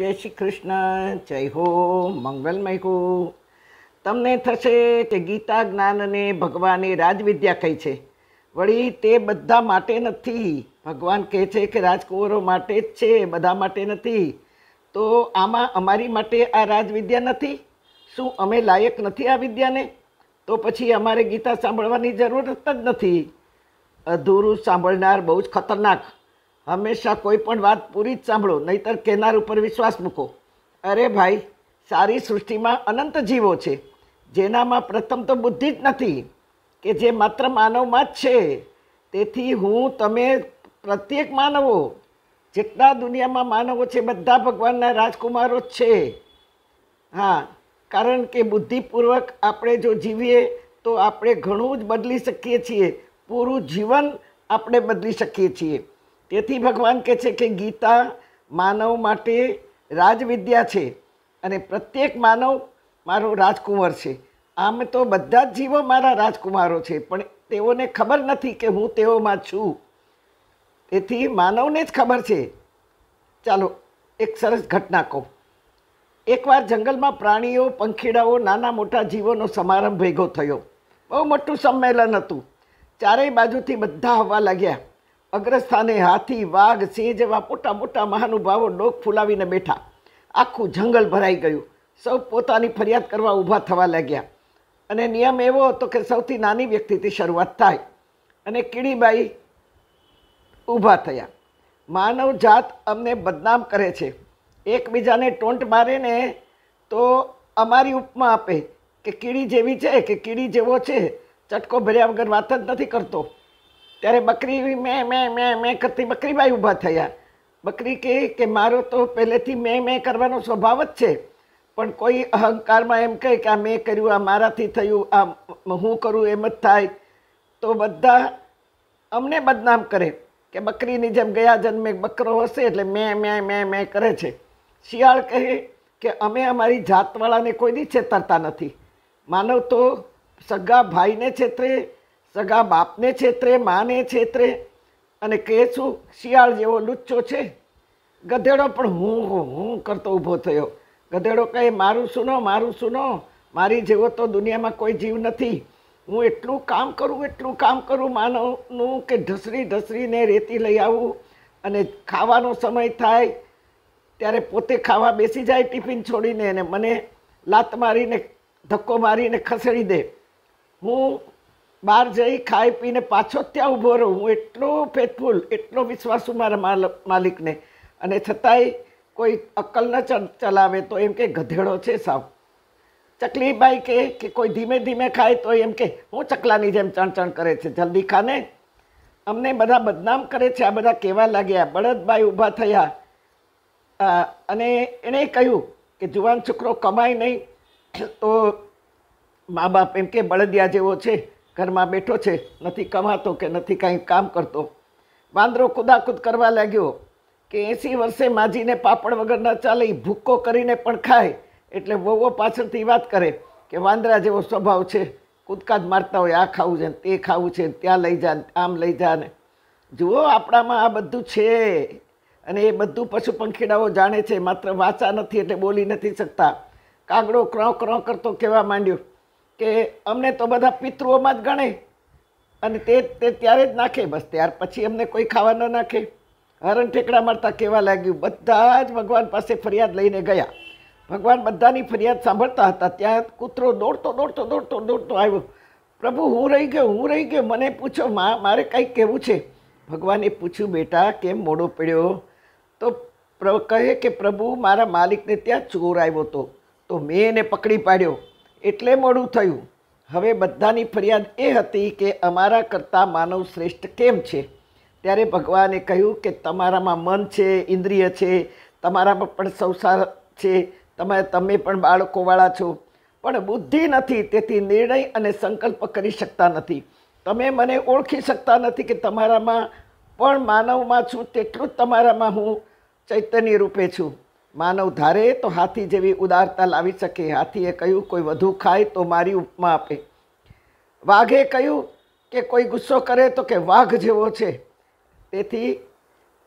જય શ્રી કૃષ્ણ જય હો મંગલમય હો તમને થશે કે ગીતા જ્ઞાન અને ભગવાને રાજવિદ્યા કહી છે વળી તે બધા માટે નથી ભગવાન કહે છે કે રાજકુંવરો માટે જ છે બધા માટે નથી તો આમાં અમારી માટે આ રાજવિદ્યા નથી શું અમે લાયક નથી આ વિદ્યાને તો પછી અમારે ગીતા સાંભળવાની જરૂરત જ નથી અધૂરું સાંભળનાર બહુ જ ખતરનાક હંમેશા કોઈ પણ વાત પૂરી જ સાંભળો નહીતર કેનાર ઉપર વિશ્વાસ મૂકો અરે ભાઈ સારી સૃષ્ટિમાં અનંત જીવો છે જેનામાં પ્રથમ તો બુદ્ધિ જ નથી કે જે માત્ર માનવમાં જ છે તેથી હું તમે પ્રત્યેક માનવો જેટલા દુનિયામાં માનવો છે બધા ભગવાનના રાજકુમારો જ છે હા કારણ કે બુદ્ધિપૂર્વક આપણે જો જીવીએ તો આપણે ઘણું જ બદલી શકીએ છીએ પૂરું જીવન આપણે બદલી શકીએ છીએ તેથી ભગવાન કહે છે કે ગીતા માનવ માટે રાજવિદ્યા છે અને પ્રત્યેક માનવ મારો રાજકુંવર છે આમ તો બધા જ જીવો મારા રાજકુમારો છે પણ તેઓને ખબર નથી કે હું તેઓમાં છું તેથી માનવને જ ખબર છે ચાલો એક સરસ ઘટના કહું એકવાર જંગલમાં પ્રાણીઓ પંખીડાઓ નાના મોટા જીવોનો સમારંભ ભેગો થયો બહુ મોટું સંમેલન હતું ચારેય બાજુથી બધા આવવા લાગ્યા અગ્રસ્થાને હાથી વાઘ સિંહ જેવા મોટા મોટા મહાનુભાવો ડોક ફૂલાવીને બેઠા આખું જંગલ ભરાઈ ગયું સૌ પોતાની ફરિયાદ કરવા ઊભા થવા લાગ્યા અને નિયમ એવો હતો કે સૌથી નાની વ્યક્તિથી શરૂઆત થાય અને કીડીબાઈ ઊભા થયા માનવ જાત અમને બદનામ કરે છે એકબીજાને ટોન્ટ મારે ને તો અમારી ઉપમા આપે કે કીડી જેવી છે કે કીડી જેવો છે ચટકો ભર્યા વગર વાત જ નથી કરતો ત્યારે બકરી મેં મેં મેં મેં કરતી બકરીબાઈ ઊભા થયા બકરી કહે કે મારો તો પહેલેથી મેં મેં કરવાનો સ્વભાવ જ છે પણ કોઈ અહંકારમાં એમ કહે કે આ મેં કર્યું આ મારાથી થયું આ હું કરું એમ જ થાય તો બધા અમને બદનામ કરે કે બકરીની જેમ ગયા જન્મે બકરો હશે એટલે મેં મેં મેં મેં કરે છે શિયાળ કહે કે અમે અમારી જાતવાળાને કોઈની છેતરતા નથી માનવ તો સગા ભાઈને છેતરે સગા બાપને છેતરે માને છેતરે અને કહે છું શિયાળ જેવો લુચ્ચો છે ગધેડો પણ હું હું કરતો ઊભો થયો ગધેડો કહે મારું સુનો મારું સુનો મારી જેવો તો દુનિયામાં કોઈ જીવ નથી હું એટલું કામ કરું એટલું કામ કરું માનવનું કે ઢસરી ઢસરીને રેતી લઈ આવું અને ખાવાનો સમય થાય ત્યારે પોતે ખાવા બેસી જાય ટિફિન છોડીને અને મને લાત મારીને ધક્કો મારીને ખસેડી દે હું બહાર જઈ ખાઈ પીને પાછો ત્યાં ઊભો રહું હું એટલો ફેથફુલ એટલો વિશ્વાસ હું મારા માલિકને અને છતાંય કોઈ અક્કલ ન ચલાવે તો એમ કે ગધેડો છે સાવ ચકલીબાઈ કે કે કોઈ ધીમે ધીમે ખાય તો એમ કે હું ચકલાની જેમ ચણચણ કરે છે જલ્દી ખાને અમને બધા બદનામ કરે છે આ બધા કેવા લાગ્યા બળદભાઈ ઊભા થયા અને એણે કહ્યું કે જુવાન છોકરો કમાય નહીં તો મા બાપ એમ કે બળદિયા જેવો છે ઘરમાં બેઠો છે નથી કમાતો કે નથી કાંઈ કામ કરતો વાંદરો કુદાકૂદ કરવા લાગ્યો કે એંસી વર્ષે માજીને પાપડ વગર ન ચાલે એ ભૂક્કો કરીને પણ ખાય એટલે વહુઓ પાછળથી વાત કરે કે વાંદરા જેવો સ્વભાવ છે કૂદકાદ મારતા હોય આ ખાવું છે તે ખાવું છે ત્યાં લઈ જા આમ લઈ જા ને જુઓ આપણામાં આ બધું છે અને એ બધું પશુ પંખીડાઓ જાણે છે માત્ર વાંચા નથી એટલે બોલી નથી શકતા કાગડો ક્રો ક્રો કરતો કહેવા માંડ્યો કે અમને તો બધા પિતૃઓમાં જ ગણે અને તે તે ત્યારે જ નાખે બસ ત્યાર પછી અમને કોઈ ખાવા ન નાખે હરણ ઠેકડા મળતા કહેવા લાગ્યું બધા જ ભગવાન પાસે ફરિયાદ લઈને ગયા ભગવાન બધાની ફરિયાદ સાંભળતા હતા ત્યાં કૂતરો દોડતો દોડતો દોડતો દોડતો આવ્યો પ્રભુ હું રહી ગયો હું રહી ગયો મને પૂછો માં મારે કંઈક કહેવું છે ભગવાને પૂછ્યું બેટા કેમ મોડો પડ્યો તો પ્ર કહે કે પ્રભુ મારા માલિકને ત્યાં ચોર આવ્યો હતો તો મેં એને પકડી પાડ્યો એટલે મોડું થયું હવે બધાની ફરિયાદ એ હતી કે અમારા કરતાં માનવ શ્રેષ્ઠ કેમ છે ત્યારે ભગવાને કહ્યું કે તમારામાં મન છે ઇન્દ્રિય છે તમારામાં પણ સંસાર છે તમે તમે પણ બાળકોવાળા છો પણ બુદ્ધિ નથી તેથી નિર્ણય અને સંકલ્પ કરી શકતા નથી તમે મને ઓળખી શકતા નથી કે તમારામાં પણ માનવમાં છું તેટલું જ તમારામાં હું ચૈતન્ય રૂપે છું માનવ ધારે તો હાથી જેવી ઉદારતા લાવી શકે હાથીએ કહ્યું કોઈ વધુ ખાય તો મારી ઉપમા આપે વાઘે કહ્યું કે કોઈ ગુસ્સો કરે તો કે વાઘ જેવો છે તેથી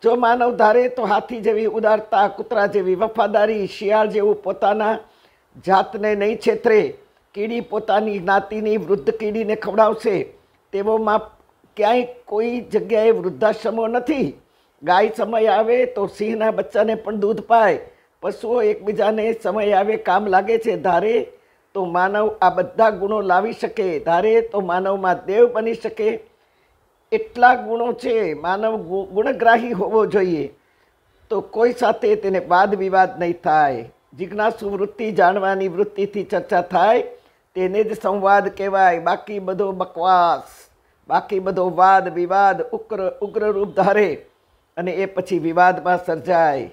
જો માનવ ધારે તો હાથી જેવી ઉદારતા કૂતરા જેવી વફાદારી શિયાળ જેવું પોતાના જાતને નહીં છેતરે કીડી પોતાની જ્ઞાતિની વૃદ્ધ કીડીને ખવડાવશે તેવોમાં ક્યાંય કોઈ જગ્યાએ વૃદ્ધાશ્રમો નથી ગાય સમય આવે તો સિંહના બચ્ચાને પણ દૂધ પાય પશુઓ એકબીજાને સમય આવે કામ લાગે છે ધારે તો માનવ આ બધા ગુણો લાવી શકે ધારે તો માનવમાં દેવ બની શકે એટલા ગુણો છે માનવ ગુણગ્રાહી હોવો જોઈએ તો કોઈ સાથે તેને વાદ વિવાદ નહીં થાય જિજ્ઞાસુ વૃત્તિ જાણવાની વૃત્તિથી ચર્ચા થાય તેને જ સંવાદ કહેવાય બાકી બધો બકવાસ બાકી બધો વાદ વિવાદ ઉગ્ર ઉગ્ર રૂપ ધારે અને એ પછી વિવાદમાં સર્જાય